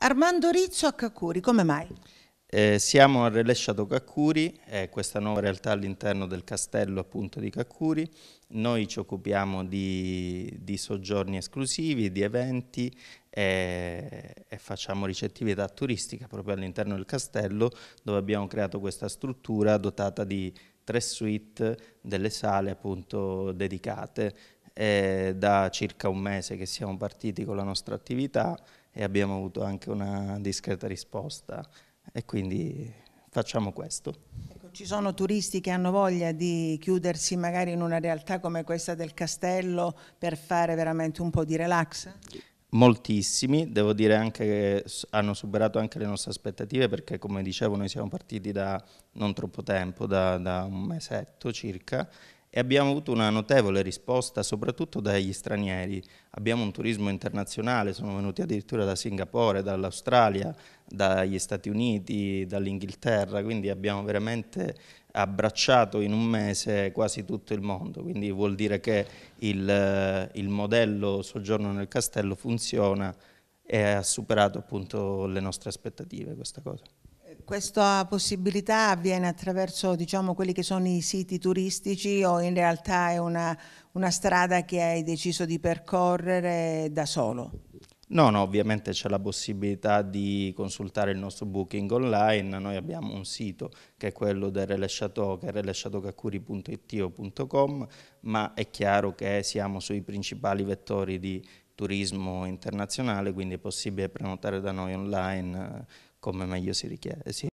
Armando Rizzo a Kakuri, come mai? Eh, siamo a Relesciato Caccuri, è questa nuova realtà all'interno del castello appunto di Caccuri. Noi ci occupiamo di, di soggiorni esclusivi, di eventi e, eh, e facciamo ricettività turistica proprio all'interno del castello dove abbiamo creato questa struttura dotata di tre suite delle sale appunto dedicate è eh, da circa un mese che siamo partiti con la nostra attività e abbiamo avuto anche una discreta risposta e quindi facciamo questo. Ecco, ci sono turisti che hanno voglia di chiudersi magari in una realtà come questa del castello per fare veramente un po' di relax? Moltissimi, devo dire anche che hanno superato anche le nostre aspettative perché come dicevo noi siamo partiti da non troppo tempo, da, da un mesetto circa e abbiamo avuto una notevole risposta soprattutto dagli stranieri. Abbiamo un turismo internazionale, sono venuti addirittura da Singapore, dall'Australia, dagli Stati Uniti, dall'Inghilterra, quindi abbiamo veramente abbracciato in un mese quasi tutto il mondo, quindi vuol dire che il, il modello soggiorno nel castello funziona e ha superato appunto le nostre aspettative questa cosa. Questa possibilità avviene attraverso diciamo, quelli che sono i siti turistici o in realtà è una, una strada che hai deciso di percorrere da solo? No, no, ovviamente c'è la possibilità di consultare il nostro booking online, noi abbiamo un sito che è quello del Relesciato, che è relesciatocacuri.it ma è chiaro che siamo sui principali vettori di turismo internazionale, quindi è possibile prenotare da noi online eh, come meglio si richiede. Sì.